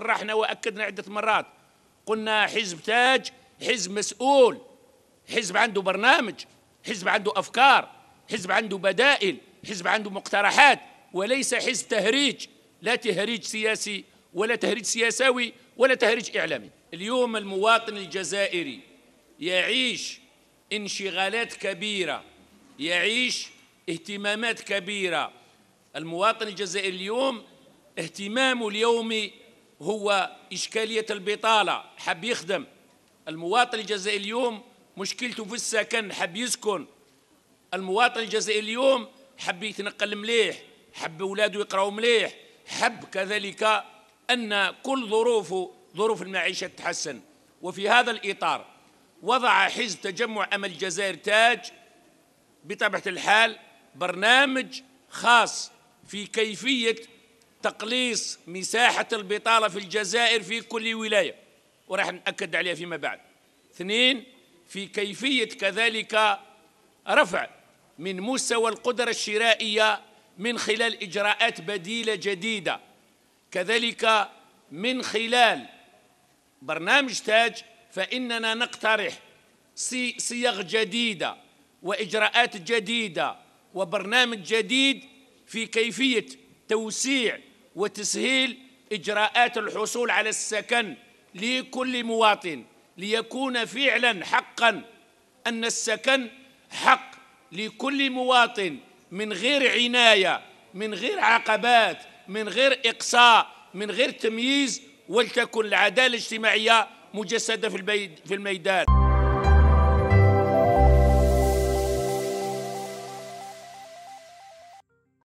صرحنا واكدنا عده مرات قلنا حزب تاج حزب مسؤول حزب عنده برنامج حزب عنده افكار حزب عنده بدائل حزب عنده مقترحات وليس حزب تهريج لا تهريج سياسي ولا تهريج سياساوي ولا تهريج اعلامي اليوم المواطن الجزائري يعيش انشغالات كبيره يعيش اهتمامات كبيره المواطن الجزائري اليوم اهتمامه اليومي هو إشكالية البطالة حب يخدم المواطن الجزائري اليوم مشكلته في السكن حب يسكن المواطن الجزائري اليوم حب يتنقل مليح حب أولاده يقراوا مليح حب كذلك أن كل ظروفه ظروف المعيشة تتحسن وفي هذا الإطار وضع حزب تجمع أمل الجزائر تاج بطبيعة الحال برنامج خاص في كيفية تقليص مساحة البطالة في الجزائر في كل ولاية وراح نأكد عليها فيما بعد اثنين في كيفية كذلك رفع من مستوى القدرة الشرائية من خلال إجراءات بديلة جديدة كذلك من خلال برنامج تاج فإننا نقترح صيغ جديدة وإجراءات جديدة وبرنامج جديد في كيفية توسيع وتسهيل إجراءات الحصول على السكن لكل مواطن ليكون فعلا حقا أن السكن حق لكل مواطن من غير عناية من غير عقبات من غير إقصاء من غير تمييز ولتكن العدالة الاجتماعية مجسدة في الميدان